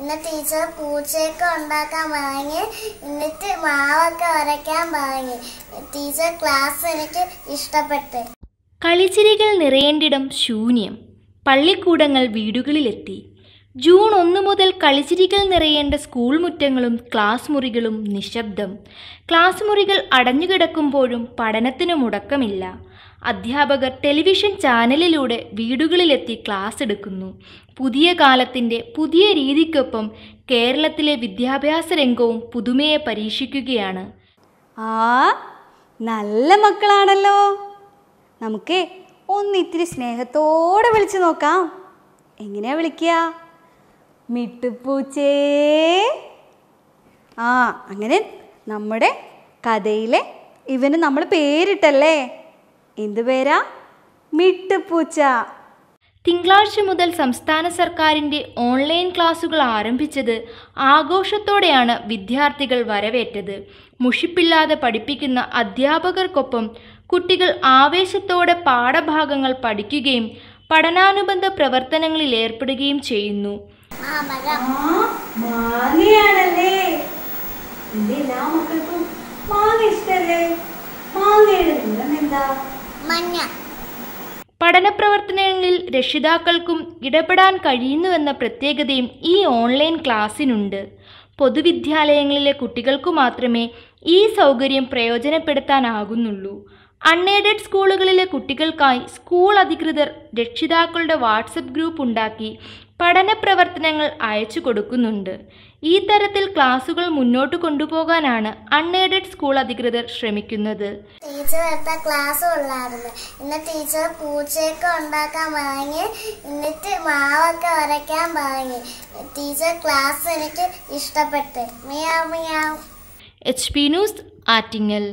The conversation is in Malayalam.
ഇന്ന് ടീച്ചർ പൂച്ചയൊക്കെ ഉണ്ടാക്കാൻ വാങ്ങി എന്നിട്ട് മാവൊക്കെ വരയ്ക്കാൻ വാങ്ങി ടീച്ചർ ക്ലാസ് എനിക്ക് ഇഷ്ടപ്പെട്ടു കളിച്ചിരികൾ നിറയേണ്ടിടം ശൂന്യം പള്ളിക്കൂടങ്ങൾ വീടുകളിലെത്തി ജൂൺ ഒന്ന് മുതൽ കളിച്ചിരികൾ നിറയേണ്ട സ്കൂൾ മുറ്റങ്ങളും ക്ലാസ് മുറികളും നിശബ്ദം ക്ലാസ് മുറികൾ അടഞ്ഞുകിടക്കുമ്പോഴും പഠനത്തിന് മുടക്കമില്ല അധ്യാപകർ ടെലിവിഷൻ ചാനലിലൂടെ വീടുകളിലെത്തി ക്ലാസ് എടുക്കുന്നു പുതിയ കാലത്തിൻ്റെ പുതിയ രീതിക്കൊപ്പം കേരളത്തിലെ വിദ്യാഭ്യാസ രംഗവും പുതുമയെ പരീക്ഷിക്കുകയാണ് ആ നല്ല മക്കളാണല്ലോ നമുക്ക് ഒന്ന് സ്നേഹത്തോടെ വിളിച്ചു നോക്കാം എങ്ങനെയാ വിളിക്കുക മിട്ടുപൂച്ചേ ആ അങ്ങനെ നമ്മുടെ കഥയിലെ ഇവന് നമ്മൾ പേരിട്ടല്ലേ എന്ത് പേരാ മിട്ടുപൂച്ച തിങ്കളാഴ്ച മുതൽ സംസ്ഥാന സർക്കാരിൻ്റെ ഓൺലൈൻ ക്ലാസുകൾ ആരംഭിച്ചത് ആഘോഷത്തോടെയാണ് വിദ്യാർത്ഥികൾ വരവേറ്റത് മുഷിപ്പില്ലാതെ പഠിപ്പിക്കുന്ന അധ്യാപകർക്കൊപ്പം കുട്ടികൾ ആവേശത്തോടെ പാഠഭാഗങ്ങൾ പഠിക്കുകയും പഠനാനുബന്ധ പ്രവർത്തനങ്ങളിൽ ഏർപ്പെടുകയും ചെയ്യുന്നു മാങ്ങയാണല്ലേ എന്റെ എല്ലാ മക്കൾക്കും മാങ്ങ ഇഷ്ടല്ലേ മാങ്ങയുടെ നിറം എന്താ മഞ്ഞ പഠന പ്രവർത്തനങ്ങളിൽ രക്ഷിതാക്കൾക്കും ഇടപെടാൻ കഴിയുന്നുവെന്ന പ്രത്യേകതയും ഈ ഓൺലൈൻ ക്ലാസ്സിനുണ്ട് പൊതുവിദ്യാലയങ്ങളിലെ കുട്ടികൾക്കു മാത്രമേ ഈ സൗകര്യം പ്രയോജനപ്പെടുത്താനാകുന്നുള്ളൂ അൺഎയ്ഡഡ് സ്കൂളുകളിലെ കുട്ടികൾക്കായി സ്കൂൾ അധികൃതർ രക്ഷിതാക്കളുടെ വാട്സപ്പ് ഗ്രൂപ്പ് ഉണ്ടാക്കി പഠന പ്രവർത്തനങ്ങൾ അയച്ചു കൊടുക്കുന്നുണ്ട് ഈ തരത്തിൽ ക്ലാസുകൾ മുന്നോട്ട് കൊണ്ടുപോകാനാണ് അൺഎയ്ഡഡ് സ്കൂൾ അധികൃതർ ശ്രമിക്കുന്നത് ടീച്ചർ എടുത്ത ക്ലാസ് ഉള്ളായിരുന്നു ഇന്ന് ടീച്ചർ പൂച്ചയൊക്കെ ഉണ്ടാക്കാൻ പറഞ്ഞ് എന്നിട്ട് മാവൊക്കെ വരയ്ക്കാൻ പറഞ്ഞ് ടീച്ചർ ക്ലാസ് എനിക്ക് ഇഷ്ടപ്പെട്ട് മിയാ മിയാ എച്ച് പി ന്യൂസ് ആറ്റിങ്ങൽ